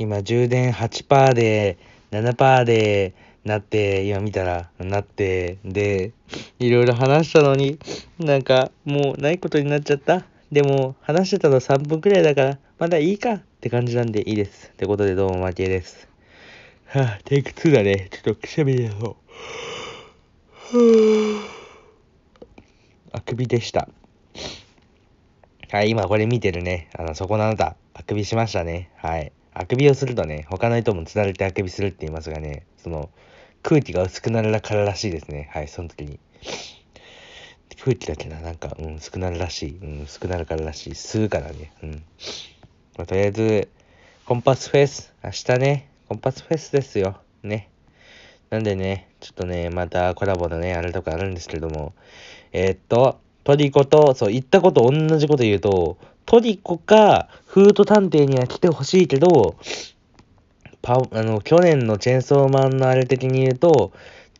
今充電8%で、7%で、なって、今見たら、なって、で、いろいろ話したのに、なんか、もうないことになっちゃった。でも、話してたの3分くらいだから、まだいいかって感じなんでいいです。ってことで、どうも、負けです。はぁ、あ、テイク2だね。ちょっとくしゃみ出そう。あくびでした。はい、今これ見てるね。あの、そこのあなた、あくびしましたね。はい。あくびをするとね、他の人もつられてあくびするって言いますがね、その、空気が薄くなるかららしいですね。はい、その時に。空気だけな、なんか、うん、薄くなるらしい。うん、薄くなるかららしい。吸うからね。うん。まあ、とりあえず、コンパスフェス、明日ね、コンパスフェスですよ。ね。なんでね、ちょっとね、またコラボのね、あれとかあるんですけども、えー、っと、トリコと、そう、言ったこと同じこと言うと、トリコか、フード探偵には来てほしいけど、パあの、去年のチェンソーマンのあれ的に言うと、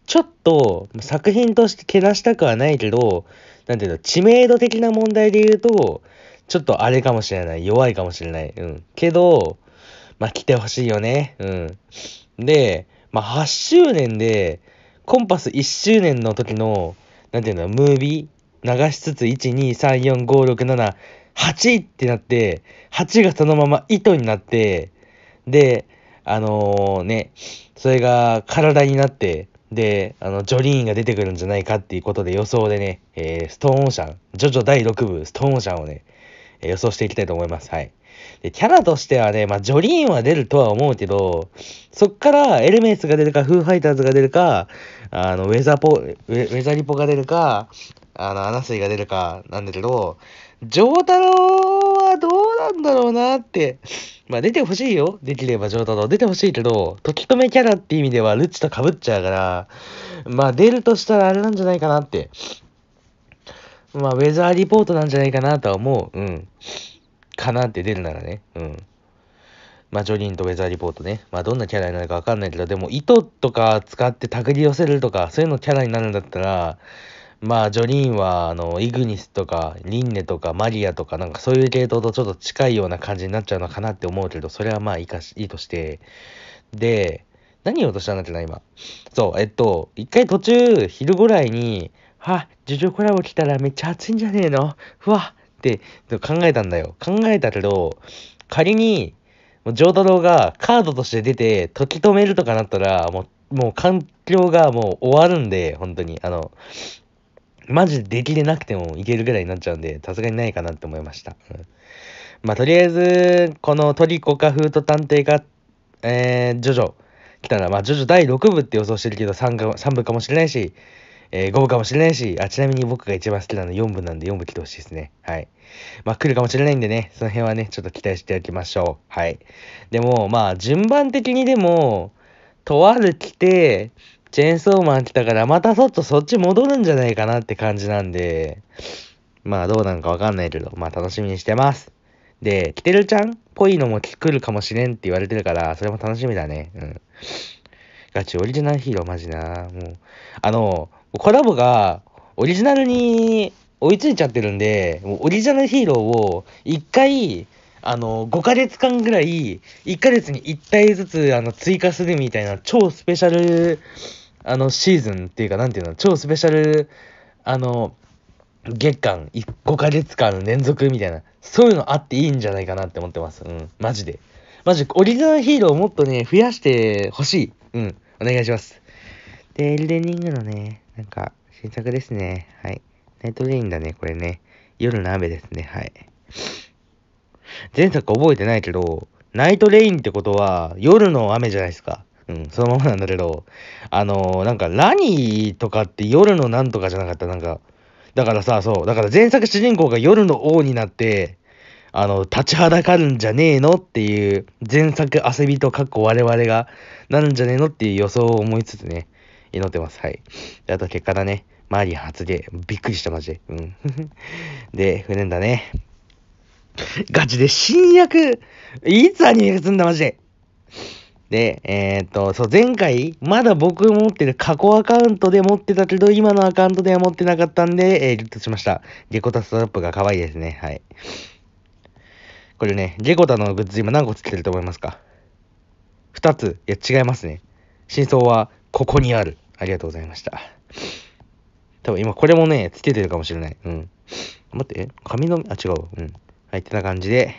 ちょっと作品としてけなしたくはないけど、なんていうの、知名度的な問題で言うと、ちょっとあれかもしれない。弱いかもしれない。うん。けど、まあ、来てほしいよね。うん。で、まあ、8周年で、コンパス1周年の時の、なんていうの、ムービー流しつつ、1、2、3、4、5、6、7、8ってなって、8がそのまま糸になって、で、あのー、ね、それが体になって、で、あの、ジョリーンが出てくるんじゃないかっていうことで予想でね、えー、ストーンオーシャン、ジョジョ第6部、ストーンオーシャンをね、えー、予想していきたいと思います。はい。で、キャラとしてはね、まあ、ジョリーンは出るとは思うけど、そっからエルメイスが出るか、フーファイターズが出るか、あの、ウェザポ、ウェザリポが出るか、あの、アナスイが出るかなんだけど、丈太郎はどうなんだろうなって。まあ出てほしいよ。できれば丈太郎。出てほしいけど、時止めキャラって意味ではルッチと被っちゃうから、まあ出るとしたらあれなんじゃないかなって。まあウェザーリポートなんじゃないかなとは思う。うん。かなって出るならね。うん。まあ、ジョリンとウェザーリポートね。まあ、どんなキャラになるかわかんないけど、でも、糸とか使って手繰り寄せるとか、そういうのキャラになるんだったら、まあ、ジョリーンは、あの、イグニスとか、リンネとか、マリアとか、なんかそういう系統とちょっと近いような感じになっちゃうのかなって思うけど、それはまあいいかし、いいとして。で、何を落としたんだっけな、今。そう、えっと、一回途中、昼ぐらいに、は、ジョコラボ来たらめっちゃ暑いんじゃねえのふわって考えたんだよ。考えたけど、仮に、もう、ジョーローがカードとして出て、時止めるとかなったら、もう、もう環境がもう終わるんで、本当に。あの、マジでできれなくてもいけるぐらいになっちゃうんで、さすがにないかなって思いました。うん、まあ、とりあえず、このトリコかフート探偵か、えー、ジョジョ来たら、まあ、ジョジョ第6部って予想してるけど3か、3部かもしれないし、えー、5部かもしれないし、あ、ちなみに僕が一番好きなの4部なんで4部来てほしいですね。はい。まあ、来るかもしれないんでね、その辺はね、ちょっと期待しておきましょう。はい。でも、まあ、順番的にでも、とある来て、チェーンソーマン来たから、またそっとそっち戻るんじゃないかなって感じなんで、まあどうなのかわかんないけど、まあ楽しみにしてます。で、キテルちゃんっぽいのも来るかもしれんって言われてるから、それも楽しみだね。うん。ガチオリジナルヒーローマジな。もう、あの、コラボがオリジナルに追いついちゃってるんで、オリジナルヒーローを一回あの、5ヶ月間ぐらい、1ヶ月に1体ずつ、あの、追加するみたいな、超スペシャル、あの、シーズンっていうか、なんていうの、超スペシャル、あの、月間、5ヶ月間連続みたいな、そういうのあっていいんじゃないかなって思ってます。うん、マジで。マジ、オリジナルヒーローをもっとね、増やしてほしい。うん、お願いします。で、エルデンリングのね、なんか、新作ですね。はい。ナイトレインだね、これね。夜の雨ですね。はい。前作覚えてないけど、ナイトレインってことは夜の雨じゃないですか。うん、そのままなんだけど、あのー、なんか、ラニーとかって夜のなんとかじゃなかった、なんか、だからさ、そう、だから前作主人公が夜の王になって、あの、立ちはだかるんじゃねえのっていう、前作遊びとかっこ我々がなるんじゃねえのっていう予想を思いつつね、祈ってます。はい。であと結果だね。マリア発言。びっくりした、マジで。うん。で、船だね。ガチで新役、いつアニメ化すんだ、マジで。で、えー、っと、そう、前回、まだ僕持ってる過去アカウントで持ってたけど、今のアカウントでは持ってなかったんで、えー、ュットしました。ゲコタストラップが可愛いですね。はい。これね、ゲコタのグッズ今何個つけてると思いますか二つ。いや、違いますね。真相は、ここにある。ありがとうございました。多分今これもね、つけてるかもしれない。うん。待って、え髪の、あ、違う。うん。はい、ってな感じで、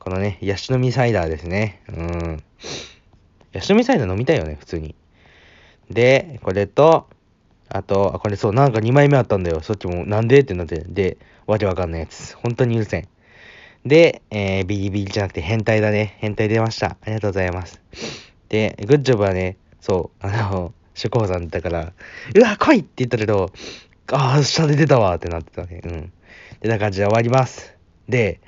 このね、ヤシの実サイダーですね。うん。ヤシの実サイダー飲みたいよね、普通に。で、これと、あと、あ、これそう、なんか2枚目あったんだよ。そっちも、なんでってなって。で、わけわかんないやつ。本当に許せん。で、えー、ビリビリじゃなくて変態だね。変態出ました。ありがとうございます。で、グッジョブはね、そう、あの、主講さんだから、うわ、来いって言ったけど、ああ、下で出たわってなってたね。うん。ってな感じで終わります。で、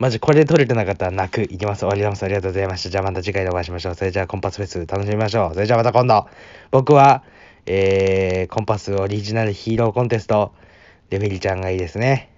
マジこれで取れてなかったら泣く。いきます。終わります。ありがとうございました。じゃあまた次回でお会いしましょう。それじゃあコンパスフェス楽しみましょう。それじゃあまた今度。僕は、えー、コンパスオリジナルヒーローコンテストでみリちゃんがいいですね。